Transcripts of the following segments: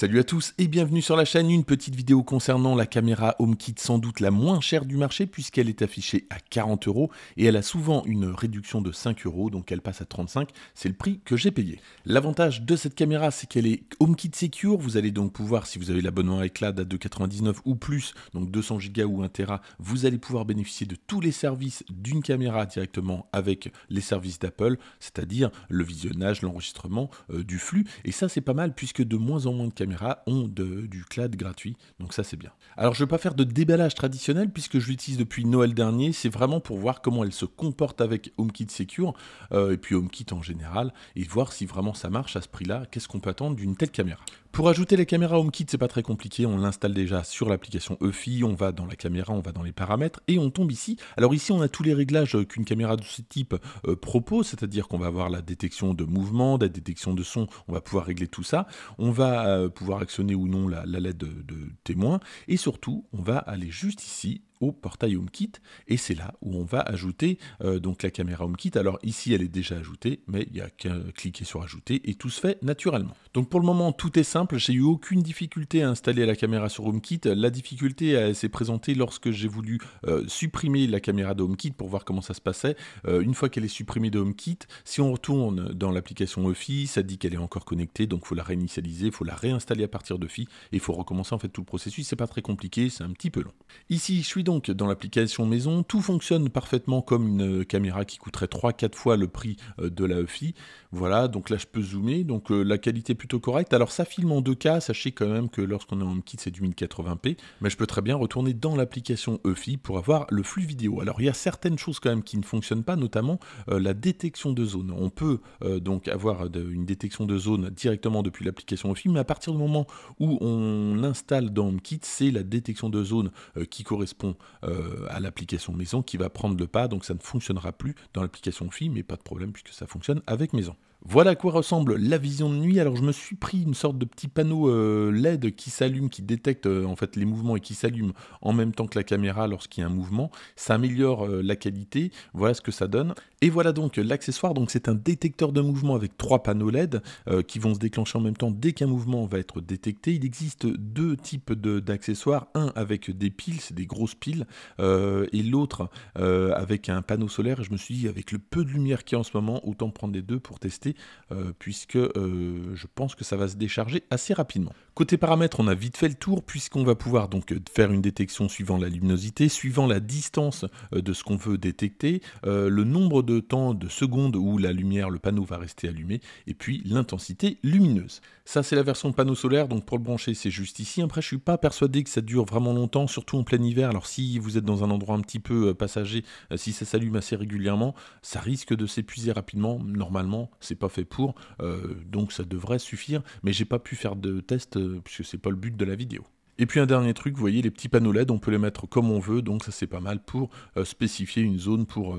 Salut à tous et bienvenue sur la chaîne, une petite vidéo concernant la caméra HomeKit sans doute la moins chère du marché puisqu'elle est affichée à 40 euros et elle a souvent une réduction de 5 euros donc elle passe à 35, c'est le prix que j'ai payé. L'avantage de cette caméra c'est qu'elle est HomeKit Secure, vous allez donc pouvoir si vous avez l'abonnement avec à 2,99 ou plus, donc 200 Go ou 1 Tera, vous allez pouvoir bénéficier de tous les services d'une caméra directement avec les services d'Apple, c'est-à-dire le visionnage, l'enregistrement euh, du flux et ça c'est pas mal puisque de moins en moins de caméras ont de, du clad gratuit, donc ça c'est bien. Alors je vais pas faire de déballage traditionnel puisque je l'utilise depuis Noël dernier, c'est vraiment pour voir comment elle se comporte avec HomeKit Secure euh, et puis HomeKit en général et voir si vraiment ça marche à ce prix-là, qu'est-ce qu'on peut attendre d'une telle caméra. Pour ajouter les caméras HomeKit, c'est pas très compliqué, on l'installe déjà sur l'application EFI, on va dans la caméra, on va dans les paramètres et on tombe ici. Alors ici on a tous les réglages euh, qu'une caméra de ce type euh, propose, c'est-à-dire qu'on va avoir la détection de mouvement, la détection de son, on va pouvoir régler tout ça. On va pouvoir actionner ou non la, la lettre de, de témoin. Et surtout, on va aller juste ici au portail HomeKit et c'est là où on va ajouter euh, donc la caméra HomeKit. Alors ici elle est déjà ajoutée mais il n'y a qu'à cliquer sur ajouter et tout se fait naturellement. Donc pour le moment tout est simple, j'ai eu aucune difficulté à installer la caméra sur HomeKit. La difficulté s'est présentée lorsque j'ai voulu euh, supprimer la caméra de HomeKit pour voir comment ça se passait. Euh, une fois qu'elle est supprimée de HomeKit, si on retourne dans l'application office ça dit qu'elle est encore connectée donc faut la réinitialiser, faut la réinstaller à partir de Fi et il faut recommencer en fait tout le processus. C'est pas très compliqué, c'est un petit peu long. Ici je suis donc, dans l'application maison, tout fonctionne parfaitement comme une caméra qui coûterait 3-4 fois le prix euh, de la EFI. Voilà, donc là je peux zoomer, donc euh, la qualité est plutôt correcte. Alors ça filme en 2K, sachez quand même que lorsqu'on est en kit c'est du 1080p, mais je peux très bien retourner dans l'application EFI pour avoir le flux vidéo. Alors il y a certaines choses quand même qui ne fonctionnent pas, notamment euh, la détection de zone. On peut donc avoir une détection de zone directement depuis l'application EFI, mais à partir du moment où on installe dans kit, c'est la détection de zone qui correspond euh, à l'application maison qui va prendre le pas, donc ça ne fonctionnera plus dans l'application Fi, mais pas de problème puisque ça fonctionne avec maison. Voilà à quoi ressemble la vision de nuit. Alors je me suis pris une sorte de petit panneau euh, LED qui s'allume, qui détecte euh, en fait les mouvements et qui s'allume en même temps que la caméra lorsqu'il y a un mouvement. Ça améliore euh, la qualité. Voilà ce que ça donne. Et voilà donc l'accessoire. Donc c'est un détecteur de mouvement avec trois panneaux LED qui vont se déclencher en même temps dès qu'un mouvement va être détecté. Il existe deux types d'accessoires. un avec des piles, c'est des grosses piles, et l'autre avec un panneau solaire. je me suis dit avec le peu de lumière qu'il y a en ce moment, autant prendre les deux pour tester euh, puisque euh, je pense que ça va se décharger assez rapidement. Côté paramètres, on a vite fait le tour, puisqu'on va pouvoir donc faire une détection suivant la luminosité, suivant la distance euh, de ce qu'on veut détecter, le nombre de temps, de secondes où la lumière, le panneau va rester allumé, et puis l'intensité lumineuse. Ça, c'est la version panneau solaire, donc pour le brancher, c'est juste ici. Après, je suis pas persuadé que ça dure vraiment longtemps, surtout en plein hiver. Alors, si vous êtes dans un endroit un petit peu passager, si ça s'allume assez régulièrement, ça risque de s'épuiser rapidement. Normalement, c'est pas fait pour, euh, donc ça devrait suffire, mais j'ai pas pu faire de test euh, puisque c'est pas le but de la vidéo. Et puis un dernier truc, vous voyez, les petits panneaux LED, on peut les mettre comme on veut, donc ça c'est pas mal pour euh, spécifier une zone pour,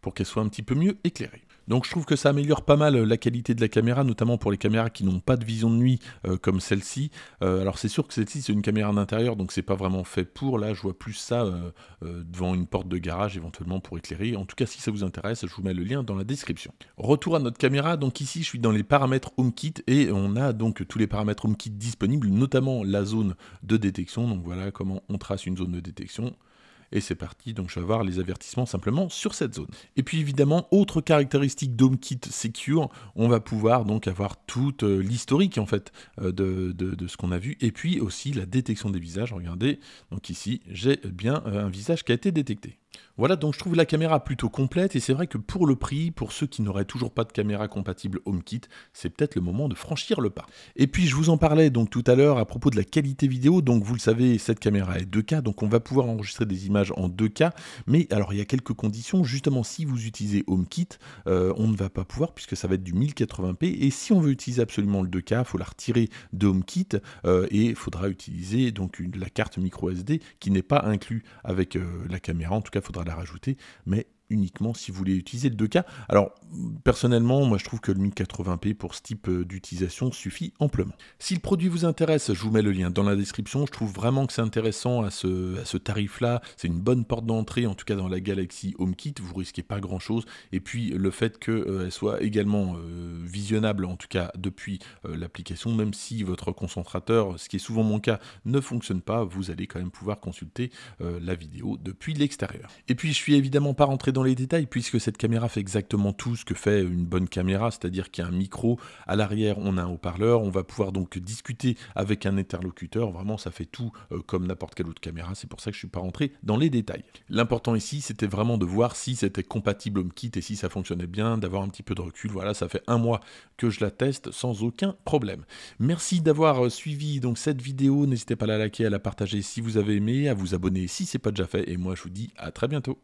pour qu'elle soit un petit peu mieux éclairée. Donc je trouve que ça améliore pas mal euh, la qualité de la caméra, notamment pour les caméras qui n'ont pas de vision de nuit euh, comme celle-ci. Euh, alors c'est sûr que celle-ci c'est une caméra d'intérieur, donc c'est pas vraiment fait pour. Là je vois plus ça devant une porte de garage éventuellement pour éclairer. En tout cas si ça vous intéresse, je vous mets le lien dans la description. Retour à notre caméra, donc ici je suis dans les paramètres HomeKit et on a donc tous les paramètres HomeKit disponibles, notamment la zone de détection. Donc voilà comment on trace une zone de détection. Et c'est parti, donc je vais avoir les avertissements simplement sur cette zone. Et puis évidemment, autre caractéristique d'HomeKit Secure, on va pouvoir donc avoir toute euh, l'historique en fait euh, de, de ce qu'on a vu, et puis aussi la détection des visages. Regardez, donc ici, j'ai bien euh, un visage qui a été détecté. Voilà, donc je trouve la caméra plutôt complète et c'est vrai que pour le prix, pour ceux qui n'auraient toujours pas de caméra compatible HomeKit, c'est peut-être le moment de franchir le pas. Et puis je vous en parlais donc tout à l'heure à propos de la qualité vidéo, donc vous le savez, cette caméra est 2K, donc on va pouvoir enregistrer des images en 2K, mais alors il y a quelques conditions, justement si vous utilisez HomeKit, euh, on ne va pas pouvoir puisque ça va être du 1080p et si on veut utiliser absolument le 2K, il faut la retirer de HomeKit euh, et il faudra utiliser donc la carte micro SD qui n'est pas inclue avec euh, la caméra, en tout cas faudra la rajouter, mais uniquement si vous voulez utiliser le 2K. Alors personnellement, moi je trouve que le 1080p pour ce type euh, d'utilisation suffit amplement. Si le produit vous intéresse, je vous mets le lien dans la description. Je trouve vraiment que c'est intéressant à ce, tarif-là. C'est une bonne porte d'entrée, en tout cas dans la Galaxy kit Vous risquez pas grand-chose. Et puis le fait qu'elle euh, soit également euh, visionnable, en tout cas depuis l'application, même si votre concentrateur, ce qui est souvent mon cas, ne fonctionne pas, vous allez quand même pouvoir consulter la vidéo depuis l'extérieur. Et puis je suis évidemment pas rentré dans les détails puisque cette caméra fait exactement tout ce que fait une bonne caméra, c'est-à-dire qu'il y a un micro, à l'arrière on a un haut-parleur, on va pouvoir donc discuter avec un interlocuteur, vraiment ça fait tout euh, comme n'importe quelle autre caméra, c'est pour ça que je ne suis pas rentré dans les détails. L'important ici c'était vraiment de voir si c'était compatible kit et si ça fonctionnait bien, d'avoir un petit peu de recul, voilà ça fait un mois que je la teste sans aucun problème. Merci d'avoir euh, suivi donc cette vidéo, n'hésitez pas à la liker, à la partager si vous avez aimé, à vous abonner si c'est pas déjà fait et moi je vous dis à très bientôt.